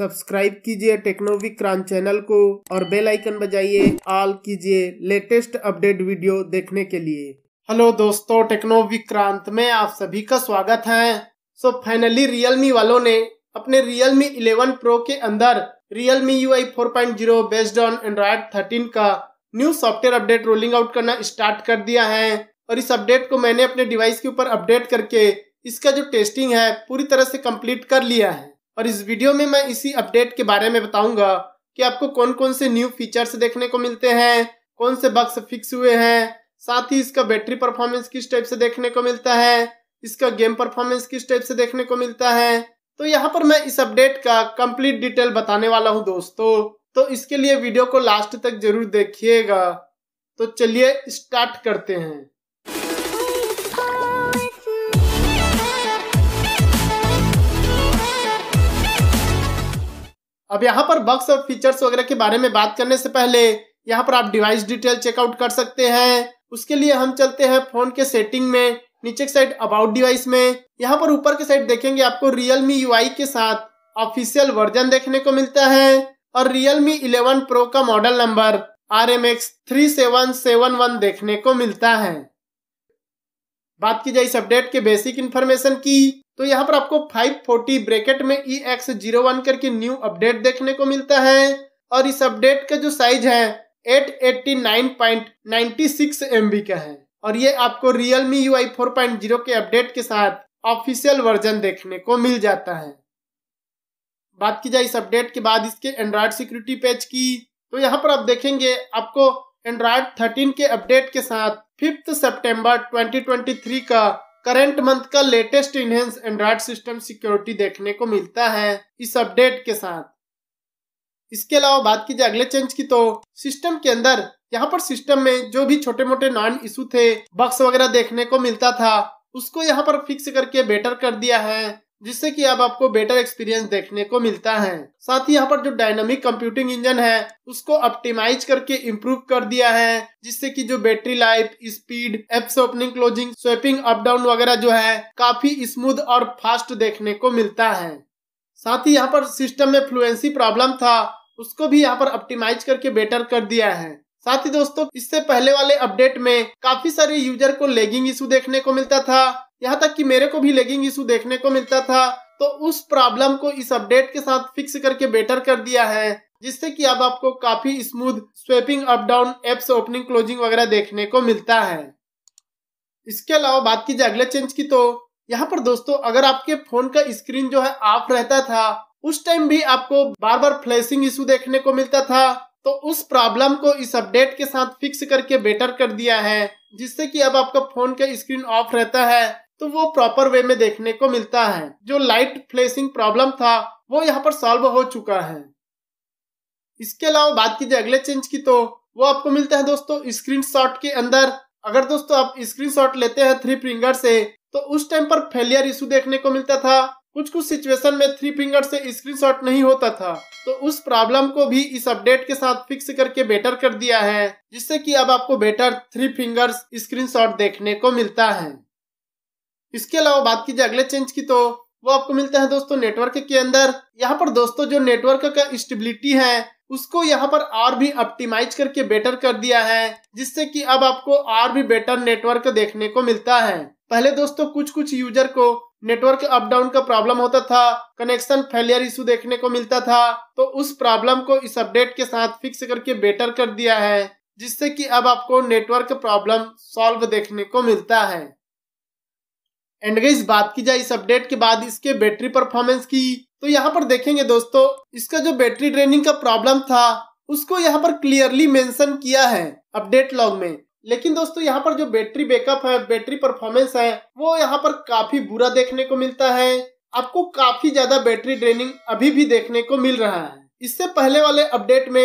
subscribe कीजिए टेक्नोविक crunch channel को और बेल आइकन बजाइए ऑल कीजिए लेटेस्ट अपडेट वीडियो देखने के लिए हेलो दोस्तों टेक्नो विक्रांत में आप सभी का स्वागत है सो फाइनली रियलमी वालों ने अपने रियलमी 11 प्रो के अंदर Realme U I four point zero based on Android thirteen का new software update rolling out करना स्टार्ट कर दिया है और इस अपडेट को मैंने अपने डिवाइस के ऊपर अपडेट करके इसका जो टेस्टिंग है पूरी तरह से कंप्लीट कर लिया है और इस वीडियो में मैं इसी अपडेट के बारे में बताऊंगा कि आपको कौन कौन से न्यू फीचर्स देखने को मिलते हैं कौन से बग्स फिक्स हुए हैं साथ ही इसका बैटरी परफॉर्मेंस किस टाइप से देखने को मिलता है इसका गेम परफॉर्मेंस किस टाइप से देखने को मिलता है तो यहाँ पर मैं इस अपडेट का कंप्लीट डिटेल बताने वाला हूँ दोस्तों तो इसके लिए वीडियो को लास्ट तक जरूर देखिएगा तो चलिए स्टार्ट करते हैं अब यहाँ पर बक्स और फीचर्स वगैरह के बारे में बात करने से पहले यहाँ पर आप डिवाइस डिटेल चेकआउट कर सकते हैं उसके लिए हम चलते हैं फोन के सेटिंग में नीचे के साइड अबाउट डिवाइस में यहाँ पर ऊपर के साइड देखेंगे आपको रियल मी यू के साथ ऑफिशियल वर्जन देखने को मिलता है और रियल मी इलेवन प्रो का model number R M X three seven seven one देखने को मिलता है बात की जाए इस अपडेट के बेसिक इन्फॉर्मेशन की तो यहाँ पर आपको 540 ब्रैकेट में ई एक्स जीरो वन करके न्यू अपडेट देखने को मिलता है और इस अपडेट का जो साइज है 889.96 MB का है और ये आपको Realme UI 4.0 के अपडेट के साथ ऑफिशियल वर्जन देखने को मिल जाता है बात की जाए इस अपडेट के बाद इसके एंड्रॉयड सिक्योरिटी पेज की तो यहाँ पर आप देखेंगे आपको एंड्रॉयड 13 के अपडेट के साथ फिफ्थ सेप्टेम्बर ट्वेंटी का करंट मंथ का latest enhance Android system security देखने को मिलता है इस अपडेट के साथ इसके अलावा बात कीजिए अगले चेंज की तो सिस्टम के अंदर यहाँ पर सिस्टम में जो भी छोटे मोटे नॉन इशू थे बक्स वगैरह देखने को मिलता था उसको यहाँ पर फिक्स करके बेटर कर दिया है जिससे कि अब आपको बेटर एक्सपीरियंस देखने को मिलता है साथ ही यहाँ पर जो डायनामिक कंप्यूटिंग इंजन है उसको ऑप्टिमाइज करके इम्प्रूव कर दिया है जिससे कि जो battery life speed apps opening closing swiping up down वगैरह जो है काफी स्मूथ और फास्ट देखने को मिलता है साथ ही यहाँ पर सिस्टम में फ्लुएंसी प्रॉब्लम था उसको भी यहाँ पर ऑप्टिमाइज करके बेटर कर दिया है साथ ही दोस्तों इससे पहले वाले अपडेट में काफी सारे यूजर को लेगिंग इशू देखने को मिलता था यहाँ तक कि मेरे को भी लेगिंग इशू देखने को मिलता था तो उस प्रॉब्लम को इस अपडेट के साथ फिक्स करके बेटर कर दिया है जिससे कि अब आपको काफी smooth swiping up down apps opening closing वगैरह देखने को मिलता है इसके अलावा बात की जाए अगले चेंज की तो यहाँ पर दोस्तों अगर आपके फोन का स्क्रीन जो है ऑफ रहता था उस टाइम भी आपको बार बार फ्लैशिंग इशू देखने को मिलता था तो उस प्रॉब्लम को इस अपडेट के साथ फिक्स करके बेटर कर दिया है जिससे कि अब आपका फोन का स्क्रीन ऑफ रहता है तो वो प्रॉपर वे में देखने को मिलता है जो लाइट फ्लेसिंग प्रॉब्लम था वो यहाँ पर सॉल्व हो चुका है इसके अलावा बात की जाए अगले चेंज की तो वो आपको मिलता है दोस्तों स्क्रीन के अंदर अगर दोस्तों आप स्क्रीन लेते हैं थ्री फिंगर से तो उस टाइम पर फेलियर इशू देखने को मिलता था कुछ कुछ सिचुएशन में थ्री फिंगर से स्क्रीनशॉट नहीं होता था तो उस प्रॉब्लम को भी इस अपडेट के साथ फिक्स करके बेटर कर दिया है जिससे कि अब आपको बेटर थ्री फिंगर्स स्क्रीनशॉट देखने को मिलता है इसके अलावा बात कीजिए अगले चेंज की तो वो आपको मिलता है दोस्तों नेटवर्क के अंदर यहाँ पर दोस्तों जो नेटवर्क का स्टेबिलिटी है उसको यहाँ पर और भी ऑप्टिमाइज करके बेटर कर दिया है जिससे कि अब आपको और भी बेटर नेटवर्क देखने को मिलता है पहले दोस्तों कुछ कुछ यूजर को नेटवर्क अप डाउन का प्रॉब्लम होता था कनेक्शन फेलियर इशू देखने को मिलता था तो उस प्रॉब्लम को इस अपडेट के साथ फिक्स करके बेटर कर दिया है जिससे कि अब आपको नेटवर्क प्रॉब्लम सॉल्व देखने को मिलता है एंड गई बात की जाए इस अपडेट के बाद इसके बैटरी परफॉर्मेंस की तो यहाँ पर देखेंगे दोस्तों इसका जो बैटरी ड्रेनिंग का प्रॉब्लम था उसको यहाँ पर क्लियरली मेंशन किया है अपडेट लॉग में लेकिन दोस्तों यहाँ पर जो बैटरी बैकअप है बैटरी परफॉर्मेंस है वो यहाँ पर काफी बुरा देखने को मिलता है आपको काफी ज्यादा बैटरी ड्रेनिंग अभी भी देखने को मिल रहा है इससे पहले वाले अपडेट में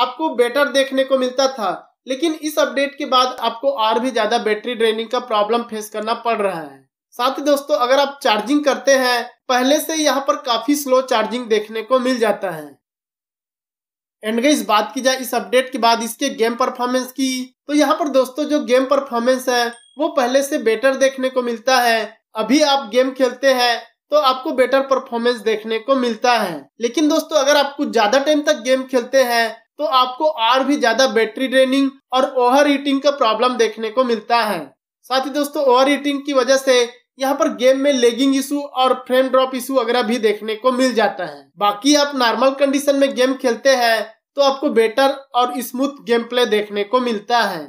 आपको बेटर देखने को मिलता था लेकिन इस अपडेट के बाद आपको और भी ज्यादा बैटरी ड्रेनिंग का प्रॉब्लम फेस करना पड़ रहा है साथ ही दोस्तों अगर आप चार्जिंग करते हैं पहले से यहाँ पर काफी स्लो चार्जिंग देखने को मिल जाता है एंड गई बात की जाए इस अपडेट के बाद इसके गेम परफॉर्मेंस की तो यहाँ पर दोस्तों जो गेम परफॉर्मेंस है वो पहले से बेटर देखने को मिलता है अभी आप गेम खेलते हैं तो आपको बेटर परफॉर्मेंस देखने को मिलता है लेकिन दोस्तों अगर आप कुछ ज्यादा टाइम तक गेम खेलते हैं तो आपको और भी ज्यादा बैटरी ड्रेनिंग और ओवर ईटिंग का प्रॉब्लम देखने को मिलता है साथ ही दोस्तों ओवर ईटिंग की वजह से यहाँ पर गेम में लेगिंग इशू और फ्रेम ड्रॉप इशू वगैरह भी देखने को मिल जाता है बाकी आप नॉर्मल कंडीशन में गेम खेलते हैं तो आपको बेटर और स्मूथ गेम प्ले देखने को मिलता है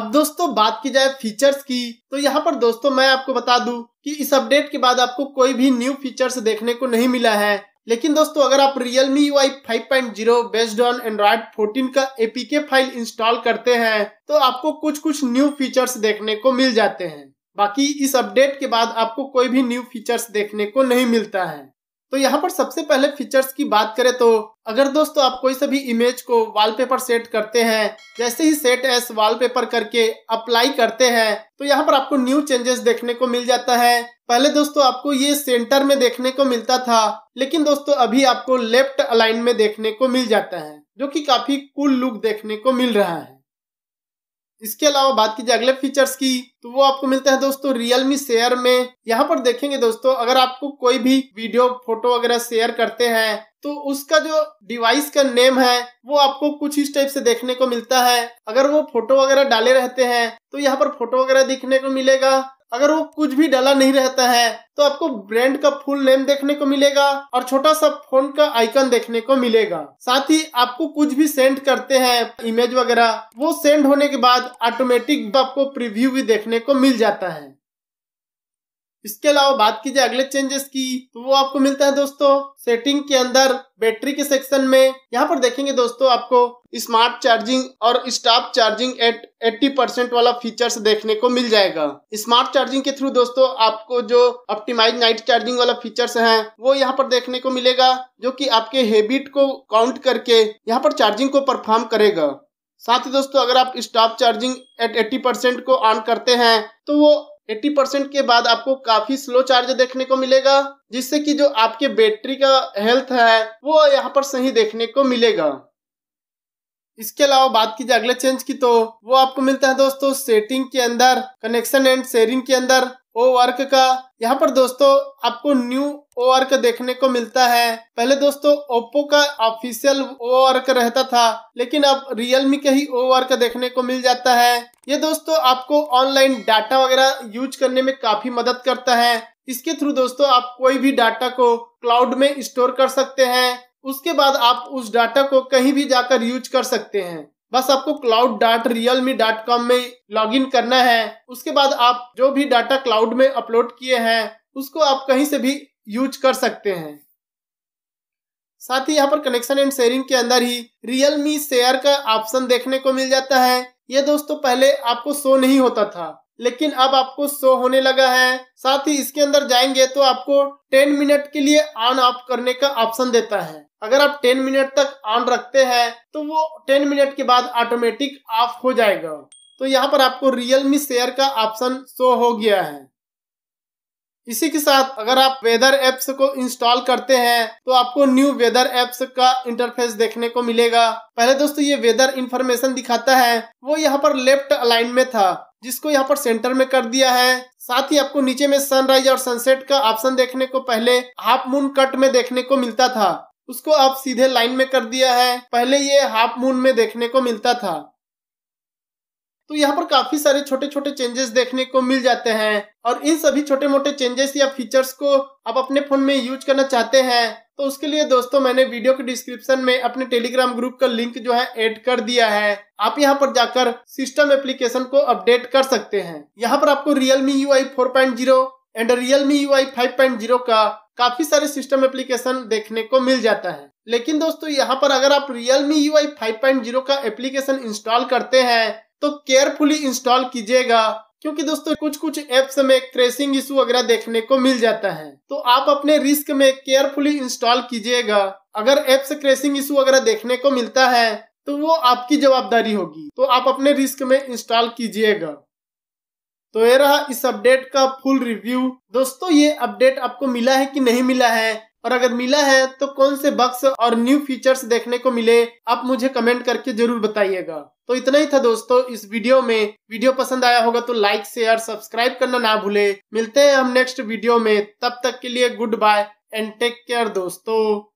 अब दोस्तों बात की जाए फीचर्स की तो यहाँ पर दोस्तों मैं आपको बता दूं कि इस अपडेट के बाद आपको कोई भी न्यू फीचर्स देखने को नहीं मिला है लेकिन दोस्तों अगर आप Realme UI 5.0 based on Android 14 का APK फाइल इंस्टॉल करते हैं तो आपको कुछ कुछ न्यू फीचर्स देखने को मिल जाते हैं बाकी इस अपडेट के बाद आपको कोई भी न्यू फीचर्स देखने को नहीं मिलता है तो यहाँ पर सबसे पहले फीचर्स की बात करें तो अगर दोस्तों आप कोई सभी इमेज को वॉलपेपर सेट करते हैं जैसे ही सेट एस वॉलपेपर करके अप्लाई करते हैं तो यहाँ पर आपको न्यू चेंजेस देखने को मिल जाता है पहले दोस्तों आपको ये सेंटर में देखने को मिलता था लेकिन दोस्तों अभी आपको लेफ्ट अलाइन में देखने को मिल जाता है जो की काफी कुल लुक देखने को मिल रहा है इसके अलावा बात कीजिए अगले फीचर्स की तो वो आपको मिलते हैं दोस्तों रियलमी शेयर में यहाँ पर देखेंगे दोस्तों अगर आपको कोई भी वीडियो फोटो वगैरह शेयर करते हैं तो उसका जो डिवाइस का नेम है वो आपको कुछ इस टाइप से देखने को मिलता है अगर वो फोटो वगैरह डाले रहते हैं तो यहाँ पर फोटो वगैरह दिखने को मिलेगा अगर वो कुछ भी डाला नहीं रहता है तो आपको ब्रांड का फुल नेम देखने को मिलेगा और छोटा सा फोन का आइकन देखने को मिलेगा साथ ही आपको कुछ भी सेंड करते हैं इमेज वगैरह वो सेंड होने के बाद ऑटोमेटिक आपको प्रीव्यू भी देखने को मिल जाता है इसके अलावा बात की जाए अगले चेंजेस की तो वो आपको मिलता है दोस्तों सेटिंग के अंदर बैटरी के सेक्शन में यहाँ पर देखेंगे दोस्तों आपको स्मार्ट चार्जिंग और stop charging at eighty percent वाला फीचर्स देखने को मिल जाएगा स्मार्ट चार्जिंग के थ्रू दोस्तों आपको जो ऑप्टिमाइज नाइट चार्जिंग वाला फीचर्स है वो यहाँ पर देखने को मिलेगा जो की आपके हैबिट को काउंट करके यहाँ पर चार्जिंग को परफॉर्म करेगा साथ ही दोस्तों अगर आप stop charging at eighty percent को ऑन करते हैं तो वो एट्टी परसेंट के बाद आपको काफी स्लो चार्ज देखने को मिलेगा जिससे कि जो आपके बैटरी का हेल्थ है वो यहाँ पर सही देखने को मिलेगा इसके अलावा बात की जाए अगले चेंज की तो वो आपको मिलता है दोस्तों सेटिंग के अंदर कनेक्शन एंड शेयरिंग के अंदर ओ वर्क का यहाँ पर दोस्तों आपको न्यू ओ वर्क देखने को मिलता है पहले दोस्तों ओप्पो का ऑफिशियल ओ वर्क रहता था लेकिन अब रियलमी का ही ओ वर्क देखने को मिल जाता है ये दोस्तों आपको ऑनलाइन डाटा वगैरह यूज करने में काफी मदद करता है इसके थ्रू दोस्तों आप कोई भी डाटा को क्लाउड में स्टोर कर सकते हैं उसके बाद आप उस डाटा को कहीं भी जाकर यूज कर सकते हैं बस आपको cloud dot Realme dot com में लॉग इन करना है उसके बाद आप जो भी डाटा क्लाउड में अपलोड किए हैं उसको आप कहीं से भी यूज कर सकते हैं साथ ही यहाँ पर कनेक्शन एंड शेयरिंग के अंदर ही रियल मी शेयर का ऑप्शन देखने को मिल जाता है ये दोस्तों पहले आपको शो नहीं होता था लेकिन अब आपको शो होने लगा है साथ ही इसके अंदर जाएंगे तो आपको 10 मिनट के लिए ऑन ऑफ करने का ऑप्शन देता है अगर आप 10 मिनट तक ऑन रखते हैं तो वो 10 मिनट के बाद ऑटोमेटिक ऑफ हो जाएगा तो यहाँ पर आपको रियल मी शेयर का ऑप्शन शो हो गया है इसी के साथ अगर आप वेदर एप्स को इंस्टॉल करते हैं तो आपको न्यू वेदर एप्स का इंटरफेस देखने को मिलेगा पहले दोस्तों ये वेदर इंफॉर्मेशन दिखाता है वो यहाँ पर लेफ्ट अलाइन में था जिसको यहाँ पर सेंटर में कर दिया है साथ ही आपको नीचे में सनराइज और सनसेट का ऑप्शन देखने को पहले हाफ मून कट में देखने को मिलता था उसको आप सीधे लाइन में कर दिया है पहले ये हाफ मून में देखने को मिलता था तो यहाँ पर काफी सारे छोटे छोटे चेंजेस देखने को मिल जाते हैं और इन सभी छोटे मोटे चेंजेस या फीचर्स को आप अपने फोन में यूज करना चाहते हैं तो उसके लिए दोस्तों मैंने वीडियो के डिस्क्रिप्शन में अपने टेलीग्राम ग्रुप का लिंक जो है ऐड कर दिया है आप यहाँ पर जाकर सिस्टम एप्लीकेशन को अपडेट कर सकते हैं यहाँ पर आपको Realme U I four point zero and Realme U I five point zero का काफी सारे सिस्टम एप्लीकेशन देखने को मिल जाता है लेकिन दोस्तों यहाँ पर अगर आप Realme U I five point zero का एप्लीकेशन इंस्टॉल करते हैं तो केयरफुली इंस्टॉल कीजिएगा क्योंकि दोस्तों कुछ कुछ एप्स में क्रेशिंग इशू वगैरह देखने को मिल जाता है तो आप अपने रिस्क में केयरफुली इंस्टॉल कीजिएगा अगर एप्स क्रेशिंग इशू वगैरह देखने को मिलता है तो वो आपकी जवाबदारी होगी तो आप अपने रिस्क में इंस्टॉल कीजिएगा तो ये रहा इस अपडेट का फुल रिव्यू दोस्तों ये अपडेट आपको मिला है कि नहीं मिला है और अगर मिला है तो कौन से बक्स और न्यू फीचर्स देखने को मिले आप मुझे कमेंट करके जरूर बताइएगा तो इतना ही था दोस्तों इस वीडियो में वीडियो पसंद आया होगा तो लाइक शेयर सब्सक्राइब करना ना भूले मिलते हैं हम नेक्स्ट वीडियो में तब तक के लिए goodbye and take care दोस्तों